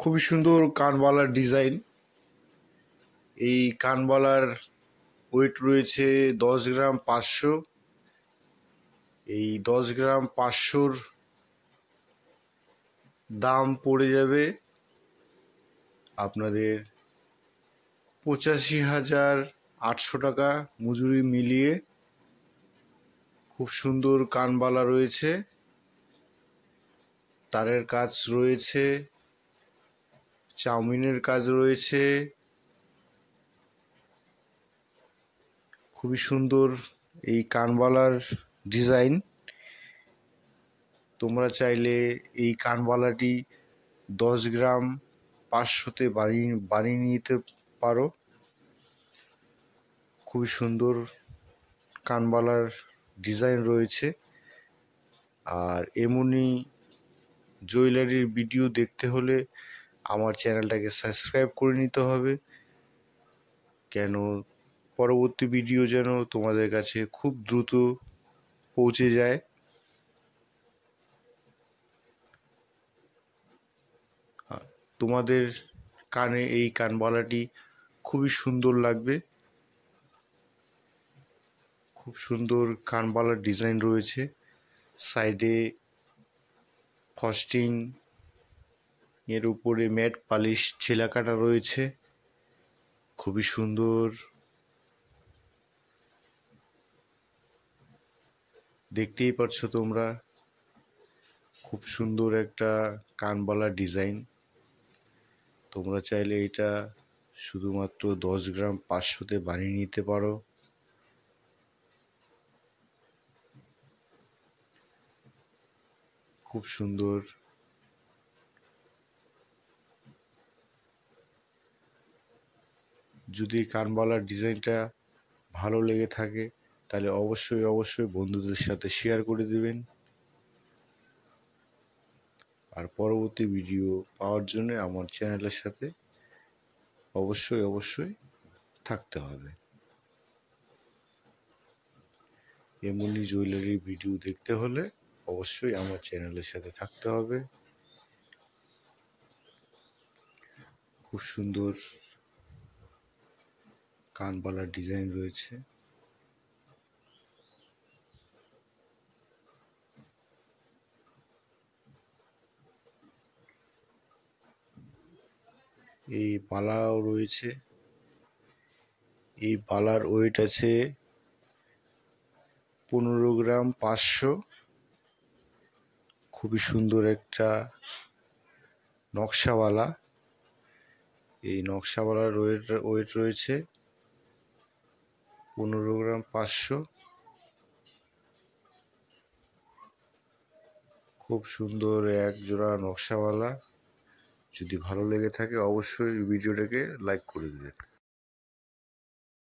খুবই সুন্দর কানবালার ডিজাইন এই কানবালার ওয়েট রয়েছে দশ গ্রাম পাঁচশো এই দশ গ্রাম পাঁচশোর দাম পড়ে যাবে আপনাদের পঁচাশি হাজার আটশো টাকা মজুরি মিলিয়ে খুব সুন্দর কানবালা রয়েছে তারের কাজ রয়েছে চাউমিনের কাজ রয়েছে খুবই সুন্দর এই কানবালার ডিজাইন তোমরা চাইলে এই কানবালাটি দশ গ্রাম পাঁচশোতে বানিয়ে বানিয়ে নিতে পারো খুবই সুন্দর কানবালার ডিজাইন রয়েছে আর এমনি জুয়েলারির ভিডিও দেখতে হলে আমার চ্যানেলটাকে সাবস্ক্রাইব করে নিতে হবে কেন পরবর্তী ভিডিও যেন তোমাদের কাছে খুব দ্রুত পৌঁছে যায় তোমাদের কানে এই কানবালাটি খুবই সুন্দর লাগবে খুব সুন্দর কানবালার ডিজাইন রয়েছে সাইডে ফস্টিং এর উপরে ম্যাট পালিশ ছেলাকাটা রয়েছে খুবই সুন্দর দেখতেই পারছো তোমরা খুব সুন্দর একটা কানবালা ডিজাইন তোমরা চাইলে এটা শুধুমাত্র দশ গ্রাম পাঁচশোতে বানিয়ে নিতে পারো খুব সুন্দর যদি কানবালার ডিজাইনটা ভালো লেগে থাকে তাহলে অবশ্যই অবশ্যই বন্ধুদের সাথে শেয়ার করে দেবেন আর পরবর্তী ভিডিও পাওয়ার জন্য আমার চ্যানেলের সাথে অবশ্যই অবশ্যই থাকতে হবে এমনি জুয়েলারি ভিডিও দেখতে হলে অবশ্যই আমার চ্যানেলের সাথে থাকতে হবে খুব সুন্দর কানবালার ডিজাইন রয়েছে এই বালাও রয়েছে এই বালার ওয়েট আছে পনেরো গ্রাম পাঁচশো খুবই সুন্দর একটা নকশাওয়ালা এই নকশাওয়ালার ওয়েট ওয়েট রয়েছে পনেরো গ্রাম পাঁচশো খুব সুন্দর এক জোড়া নকশাওয়ালা যদি ভালো লেগে থাকে অবশ্যই ভিডিওটাকে লাইক করে দিবেন